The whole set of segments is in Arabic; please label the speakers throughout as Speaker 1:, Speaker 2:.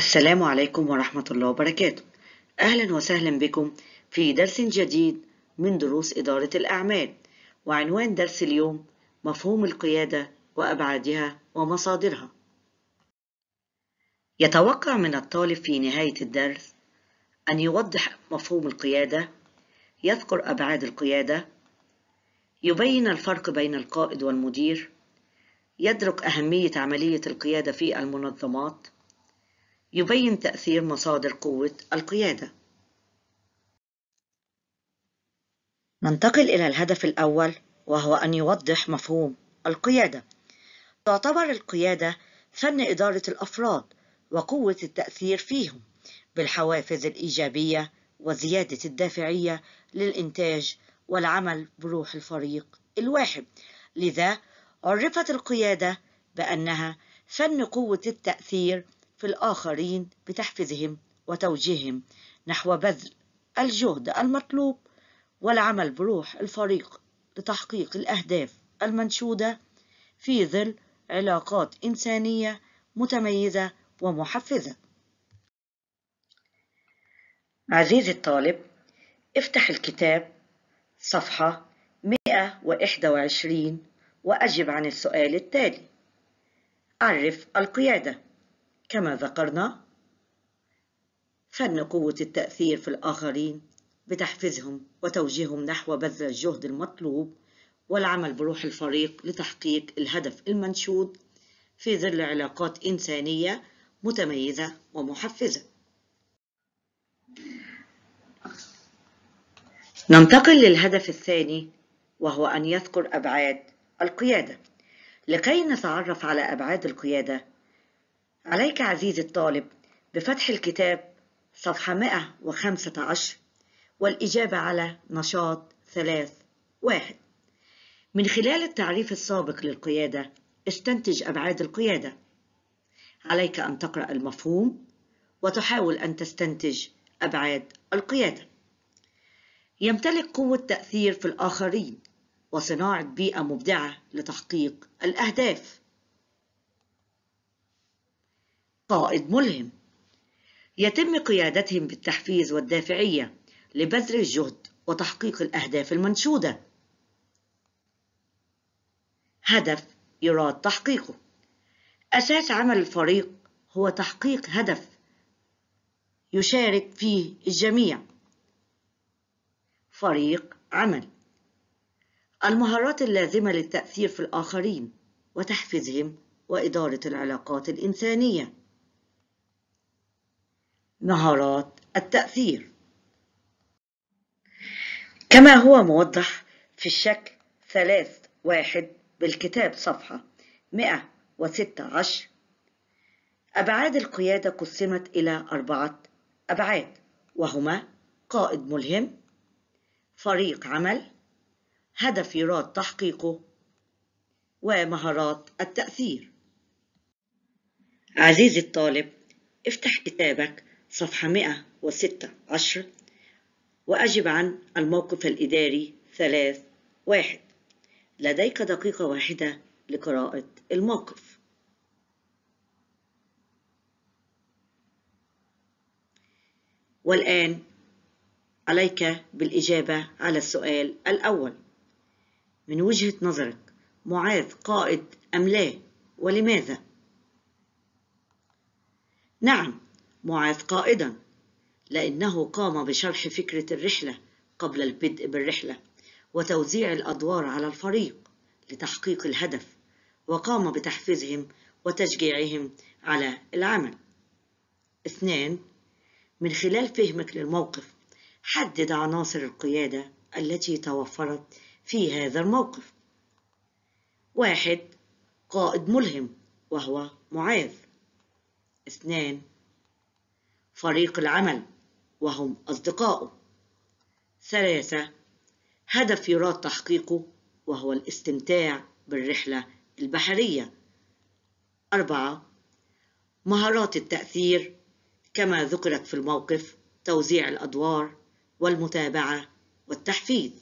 Speaker 1: السلام عليكم ورحمة الله وبركاته أهلا وسهلا بكم في درس جديد من دروس إدارة الأعمال وعنوان درس اليوم مفهوم القيادة وأبعادها ومصادرها يتوقع من الطالب في نهاية الدرس أن يوضح مفهوم القيادة يذكر أبعاد القيادة يبين الفرق بين القائد والمدير يدرك أهمية عملية القيادة في المنظمات يبين تأثير مصادر قوة القيادة ننتقل إلى الهدف الأول وهو أن يوضح مفهوم القيادة تعتبر القيادة فن إدارة الأفراد وقوة التأثير فيهم بالحوافز الإيجابية وزيادة الدافعية للإنتاج والعمل بروح الفريق الواحد لذا عرفت القيادة بأنها فن قوة التأثير في الآخرين بتحفيزهم وتوجيههم نحو بذل الجهد المطلوب والعمل بروح الفريق لتحقيق الأهداف المنشودة في ظل علاقات إنسانية متميزة ومحفزة. عزيزي الطالب، افتح الكتاب صفحة 121 وأجب عن السؤال التالي: عرف القيادة. كما ذكرنا فن قوة التأثير في الآخرين بتحفيزهم وتوجيههم نحو بذل الجهد المطلوب والعمل بروح الفريق لتحقيق الهدف المنشود في ظل علاقات إنسانية متميزة ومحفزة. ننتقل للهدف الثاني وهو أن يذكر أبعاد القيادة. لكي نتعرف على أبعاد القيادة عليك عزيزي الطالب بفتح الكتاب صفحة 115 والإجابة على نشاط 3 واحد من خلال التعريف السابق للقيادة استنتج أبعاد القيادة عليك أن تقرأ المفهوم وتحاول أن تستنتج أبعاد القيادة يمتلك قوة تأثير في الآخرين وصناعة بيئة مبدعة لتحقيق الأهداف قائد ملهم يتم قيادتهم بالتحفيز والدافعية لبذل الجهد وتحقيق الأهداف المنشودة هدف يراد تحقيقه أساس عمل الفريق هو تحقيق هدف يشارك فيه الجميع فريق عمل المهارات اللازمة للتأثير في الآخرين وتحفيزهم وإدارة العلاقات الإنسانية نهارات التأثير كما هو موضح في الشكل ثلاث واحد بالكتاب صفحة 116 أبعاد القيادة قسمت إلى أربعة أبعاد وهما قائد ملهم فريق عمل هدف يراد تحقيقه ومهارات التأثير عزيزي الطالب افتح كتابك صفحة 116 وأجب عن الموقف الإداري 3 واحد لديك دقيقة واحدة لقراءة الموقف والآن عليك بالإجابة على السؤال الأول من وجهة نظرك معاذ قائد أم لا ولماذا؟ نعم معاذ قائدا لأنه قام بشرح فكرة الرحلة قبل البدء بالرحلة وتوزيع الأدوار على الفريق لتحقيق الهدف وقام بتحفيزهم وتشجيعهم على العمل اثنان من خلال فهمك للموقف حدد عناصر القيادة التي توفرت في هذا الموقف واحد قائد ملهم وهو معاذ اثنان فريق العمل وهم أصدقائه ثلاثة هدف يراد تحقيقه وهو الاستمتاع بالرحلة البحرية أربعة مهارات التأثير كما ذكرت في الموقف توزيع الأدوار والمتابعة والتحفيز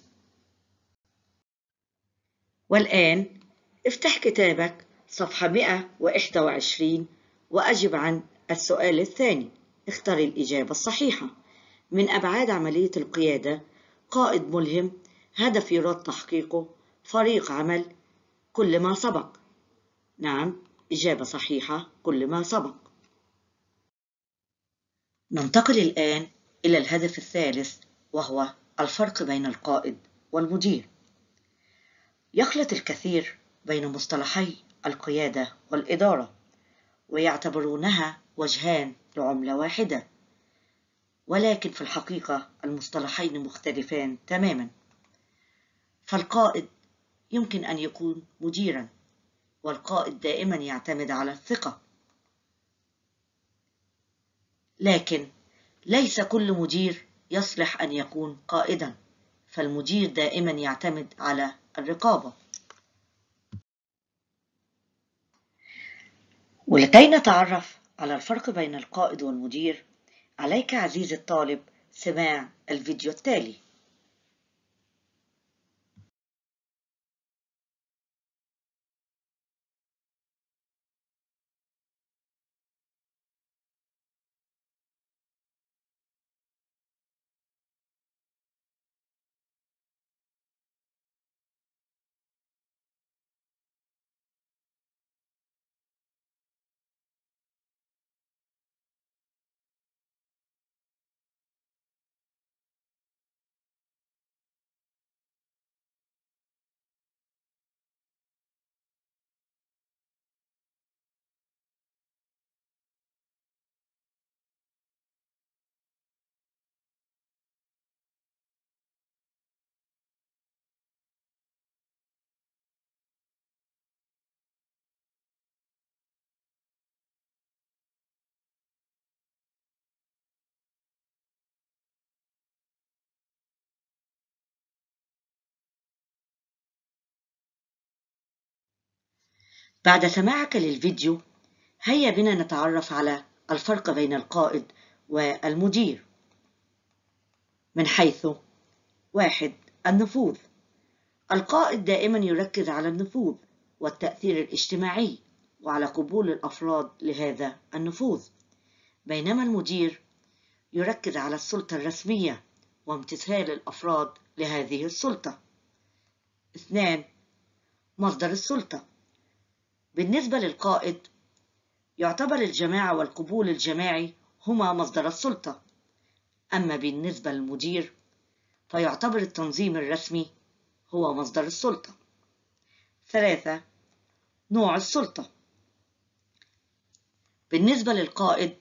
Speaker 1: والآن افتح كتابك صفحة 121 وأجب عن السؤال الثاني اختر الإجابة الصحيحة من أبعاد عملية القيادة قائد ملهم هدف يراد تحقيقه فريق عمل كل ما سبق نعم إجابة صحيحة كل ما سبق ننتقل الآن إلى الهدف الثالث وهو الفرق بين القائد والمدير يخلط الكثير بين مصطلحي القيادة والإدارة ويعتبرونها وجهان لعملة واحدة ولكن في الحقيقة المصطلحين مختلفان تماما فالقائد يمكن أن يكون مديرا والقائد دائما يعتمد على الثقة لكن ليس كل مدير يصلح أن يكون قائدا فالمدير دائما يعتمد على الرقابة ولكي نتعرف على الفرق بين القائد والمدير عليك عزيزي الطالب سماع الفيديو التالي بعد سماعك للفيديو هيا بنا نتعرف على الفرق بين القائد والمدير من حيث واحد النفوذ القائد دائما يركز على النفوذ والتأثير الاجتماعي وعلى قبول الأفراد لهذا النفوذ بينما المدير يركز على السلطة الرسمية وامتثال الأفراد لهذه السلطة اثنان مصدر السلطة بالنسبة للقائد يعتبر الجماعة والقبول الجماعي هما مصدر السلطة أما بالنسبة للمدير فيعتبر التنظيم الرسمي هو مصدر السلطة ثلاثة نوع السلطة بالنسبة للقائد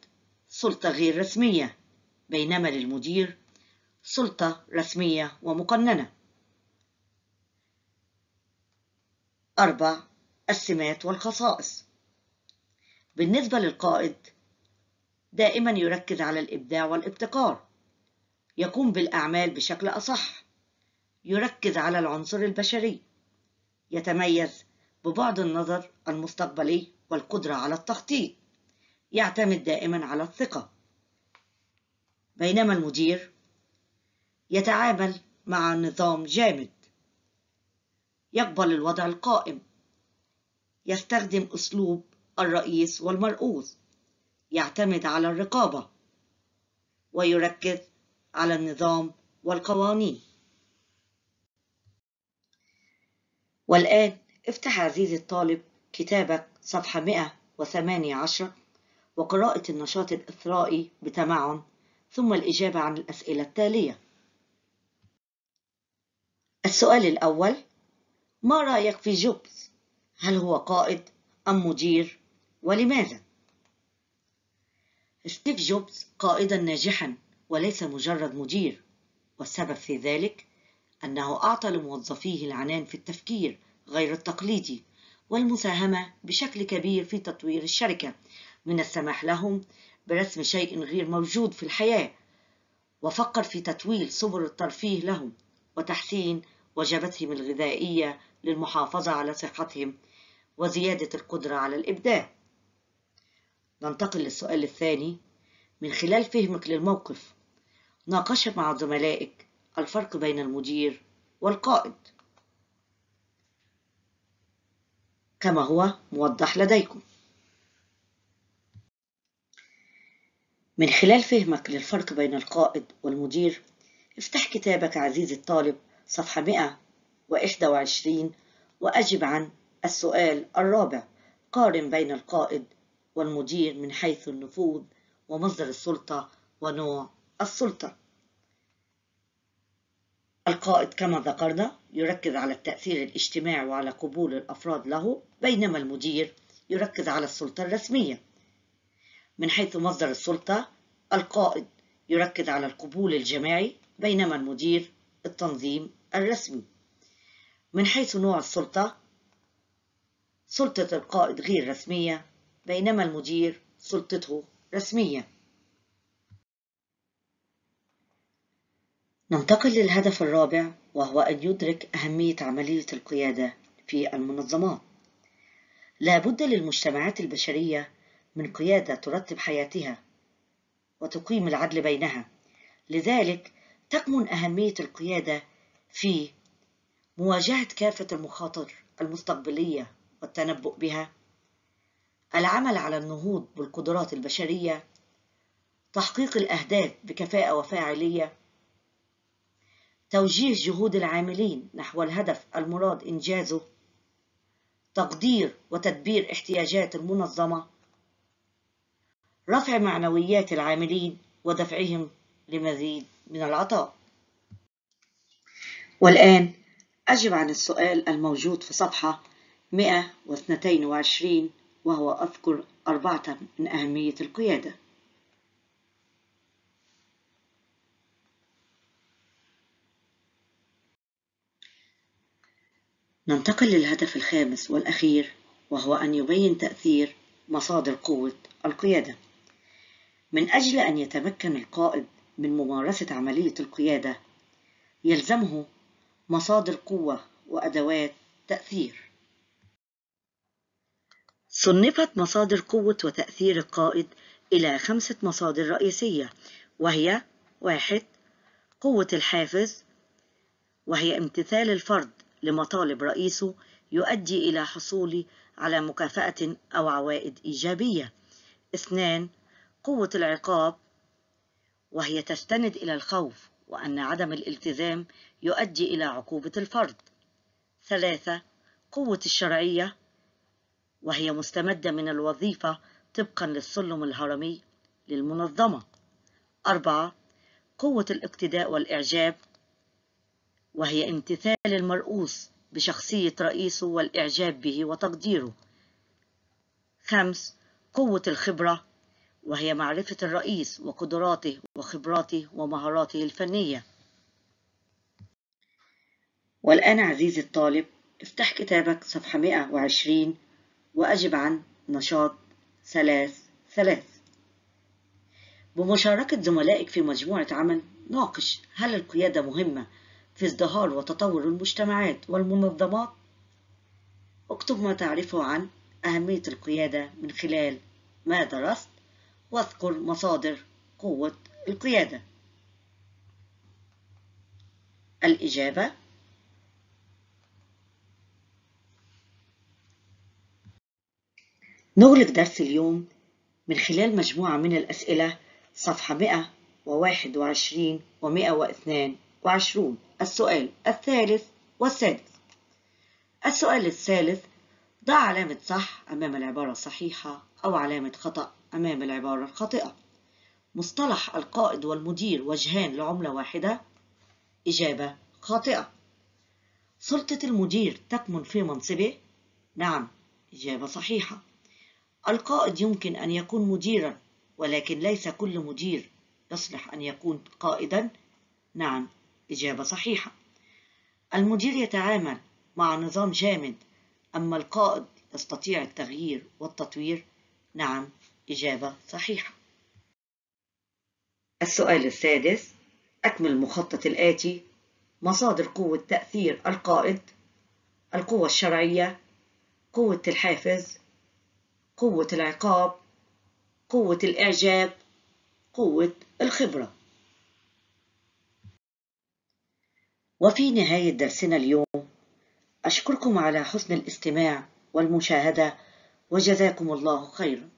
Speaker 1: سلطة غير رسمية بينما للمدير سلطة رسمية ومقننة أربع السمات والخصائص بالنسبة للقائد دائما يركز على الإبداع والابتكار يقوم بالأعمال بشكل أصح يركز على العنصر البشري يتميز ببعد النظر المستقبلي والقدرة على التخطيط يعتمد دائما على الثقة بينما المدير يتعامل مع نظام جامد يقبل الوضع القائم يستخدم أسلوب الرئيس والمرؤوس يعتمد على الرقابة ويركز على النظام والقوانين والآن افتح عزيزي الطالب كتابك صفحة 118 وقراءة النشاط الإثرائي بتمعن ثم الإجابة عن الأسئلة التالية السؤال الأول ما رأيك في جوبز؟ هل هو قائد أم مدير ولماذا؟ ستيف جوبز قائدا ناجحا وليس مجرد مدير والسبب في ذلك أنه أعطى لموظفيه العنان في التفكير غير التقليدي والمساهمة بشكل كبير في تطوير الشركة من السماح لهم برسم شيء غير موجود في الحياة وفكر في تطويل سبل الترفيه لهم وتحسين وجبتهم الغذائية للمحافظة على صحتهم وزيادة القدرة على الإبداع ننتقل للسؤال الثاني من خلال فهمك للموقف ناقش مع زملائك الفرق بين المدير والقائد كما هو موضح لديكم من خلال فهمك للفرق بين القائد والمدير افتح كتابك عزيزي الطالب صفحة 121 وأجب عن السؤال الرابع قارن بين القائد والمدير من حيث النفوذ ومصدر السلطة ونوع السلطة القائد كما ذكرنا يركز على التأثير الاجتماعي وعلى قبول الأفراد له بينما المدير يركز على السلطة الرسمية من حيث مصدر السلطة القائد يركز على القبول الجماعي بينما المدير التنظيم الرسمي من حيث نوع السلطة سلطة القائد غير رسمية بينما المدير سلطته رسمية ننتقل للهدف الرابع وهو أن يدرك أهمية عملية القيادة في المنظمات لا بد للمجتمعات البشرية من قيادة ترتب حياتها وتقيم العدل بينها لذلك تكمن أهمية القيادة في مواجهة كافة المخاطر المستقبلية والتنبؤ بها العمل على النهوض بالقدرات البشريه تحقيق الاهداف بكفاءه وفاعليه توجيه جهود العاملين نحو الهدف المراد انجازه تقدير وتدبير احتياجات المنظمه رفع معنويات العاملين ودفعهم لمزيد من العطاء والان اجب عن السؤال الموجود في صفحه 122 وهو أذكر أربعة من أهمية القيادة ننتقل للهدف الخامس والأخير وهو أن يبين تأثير مصادر قوة القيادة من أجل أن يتمكن القائد من ممارسة عملية القيادة يلزمه مصادر قوة وأدوات تأثير صنفت مصادر قوة وتأثير القائد إلى خمسة مصادر رئيسية وهي واحد قوة الحافز وهي امتثال الفرد لمطالب رئيسه يؤدي إلى حصوله على مكافأة أو عوائد إيجابية اثنان قوة العقاب وهي تستند إلى الخوف وأن عدم الالتزام يؤدي إلى عقوبة الفرد ثلاثة قوة الشرعية وهي مستمدة من الوظيفة طبقا للسلم الهرمي للمنظمة أربعة قوة الاقتداء والإعجاب وهي امتثال المرؤوس بشخصية رئيسه والإعجاب به وتقديره خمس قوة الخبرة وهي معرفة الرئيس وقدراته وخبراته ومهاراته الفنية والآن عزيزي الطالب افتح كتابك صفحة 120 وأجب عن نشاط ثلاث ثلاث بمشاركة زملائك في مجموعة عمل ناقش هل القيادة مهمة في ازدهار وتطور المجتمعات والمنظمات؟ اكتب ما تعرفه عن أهمية القيادة من خلال ما درست واذكر مصادر قوة القيادة الإجابة نغلق درس اليوم من خلال مجموعة من الأسئلة صفحة 121 و 122 السؤال الثالث والسادس السؤال الثالث ضع علامة صح أمام العبارة الصحيحة أو علامة خطأ أمام العبارة الخاطئة مصطلح القائد والمدير وجهان لعملة واحدة إجابة خاطئة سلطة المدير تكمن في منصبه؟ نعم إجابة صحيحة القائد يمكن أن يكون مديرا ولكن ليس كل مدير يصلح أن يكون قائدا نعم إجابة صحيحة المدير يتعامل مع نظام جامد أما القائد يستطيع التغيير والتطوير نعم إجابة صحيحة السؤال السادس أكمل المخطط الآتي مصادر قوة تأثير القائد القوة الشرعية قوة الحافز قوة العقاب قوة الإعجاب قوة الخبرة وفي نهاية درسنا اليوم أشكركم على حسن الاستماع والمشاهدة وجزاكم الله خيرا